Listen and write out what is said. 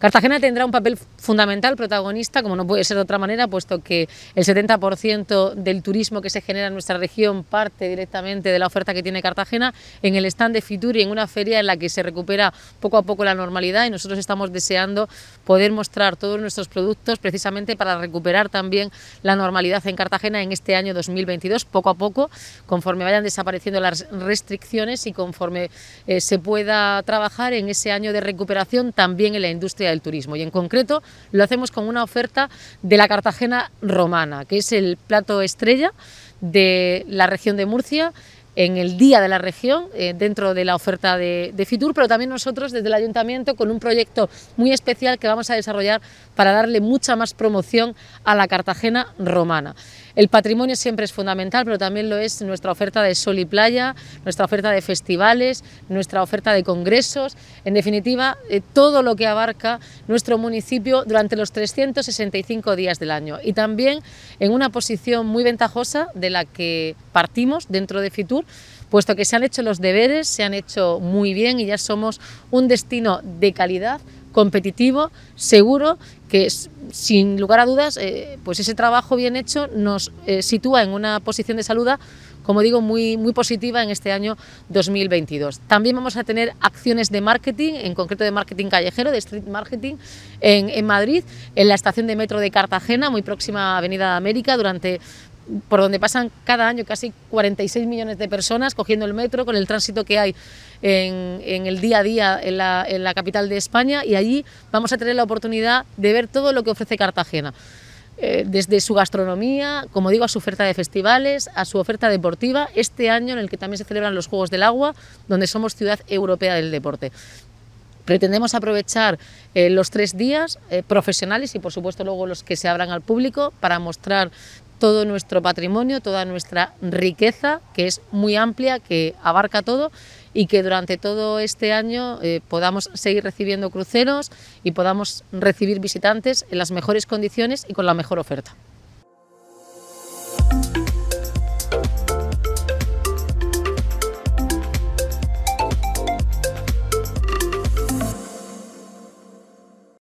Cartagena tendrá un papel fundamental, protagonista, como no puede ser de otra manera, puesto que el 70% del turismo que se genera en nuestra región parte directamente de la oferta que tiene Cartagena en el stand de Fitur en una feria en la que se recupera poco a poco la normalidad y nosotros estamos deseando poder mostrar todos nuestros productos precisamente para recuperar también la normalidad en Cartagena en este año 2022, poco a poco, conforme vayan desapareciendo las restricciones y conforme eh, se pueda trabajar en ese año de recuperación también en la industria del turismo y en concreto lo hacemos con una oferta de la Cartagena romana, que es el plato estrella de la región de Murcia en el Día de la Región eh, dentro de la oferta de, Fitur, pero también nosotros desde el Ayuntamiento con un proyecto muy especial que vamos a desarrollar para darle mucha más promoción a la Cartagena romana. El patrimonio siempre es fundamental, pero también lo es nuestra oferta de sol y playa, nuestra oferta de festivales, nuestra oferta de congresos, en definitiva, eh, todo lo que abarca nuestro municipio durante los 365 días del año. Y también en una posición muy ventajosa de la que partimos dentro de Fitur, puesto que se han hecho los deberes, se han hecho muy bien y ya somos un destino de calidad competitivo, seguro, que sin lugar a dudas, eh, pues ese trabajo bien hecho nos eh, sitúa en una posición de salud, como digo, muy, muy positiva en este año 2022. También vamos a tener acciones de marketing, en concreto de marketing callejero, de street marketing, en, en Madrid, en la estación de metro de Cartagena, muy próxima a Avenida América, durante por donde pasan cada año casi 46 millones de personas cogiendo el metro, con el tránsito que hay en, el día a día en la, capital de España, y allí vamos a tener la oportunidad de ver todo lo que ofrece Cartagena. Eh, desde su gastronomía, como digo, a su oferta de festivales, a su oferta deportiva, este año en el que también se celebran los Juegos del Agua, donde somos ciudad europea del deporte. Pretendemos aprovechar eh, los tres días eh, profesionales y por supuesto luego los que se abran al público para mostrar todo nuestro patrimonio, toda nuestra riqueza, que es muy amplia, que abarca todo y que durante todo este año eh, podamos seguir recibiendo cruceros y podamos recibir visitantes en las mejores condiciones y con la mejor oferta.